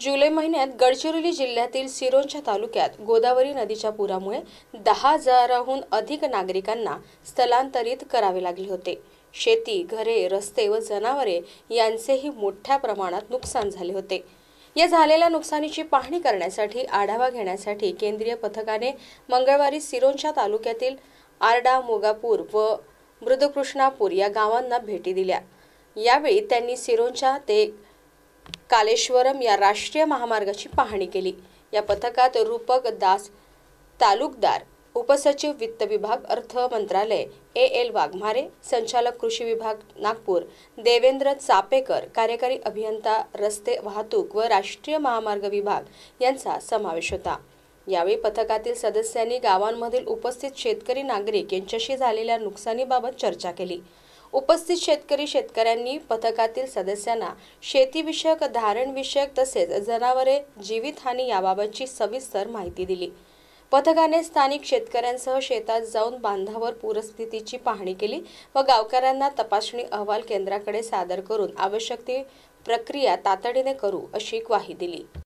जुलै महिन्यात गडचिरोली जिल्ह्यातील सिरोंच्या तालुक्यात गोदावरी नदीच्या पुरामुळे दहा हजाराहून अधिक नागरिकांना स्थलांतरित करावे लागले होते शेती घरे रस्ते व जनावरे यांचेही मोठ्या प्रमाणात नुकसान झाले होते या झालेल्या नुकसानीची पाहणी करण्यासाठी आढावा घेण्यासाठी केंद्रीय पथकाने मंगळवारी सिरोंच्या तालुक्यातील आरडा मोगापूर व मृदकृष्णापूर या गावांना भेटी दिल्या यावेळी त्यांनी सिरोंच्या ते कालेश्वरम या राष्ट्रीय महामार्गाची पाहणी केली या पथकात रूपक दास तालुकदार उपसचिव वित्त विभाग अर्थ मंत्रालय ए एल वाघमारे संचालक कृषी विभाग नागपूर देवेंद्र चापेकर कार्यकारी अभियंता रस्ते वाहतूक व राष्ट्रीय महामार्ग विभाग यांचा समावेश होता यावेळी पथकातील सदस्यांनी गावांमधील उपस्थित शेतकरी नागरिक यांच्याशी झालेल्या नुकसानीबाबत चर्चा केली उपस्थित शेतकरी शेतकऱ्यांनी पथकातील सदस्यांना शेतीविषयक धारणविषयक तसेच जनावरे जीवितहानी याबाबतची सविस्तर माहिती दिली पथकाने स्थानिक शेतकऱ्यांसह शेतात जाऊन बांधावर पूरस्थितीची पाहणी केली व गावकऱ्यांना तपासणी अहवाल केंद्राकडे सादर करून आवश्यक ती प्रक्रिया तातडीने करू अशी ग्वाही दिली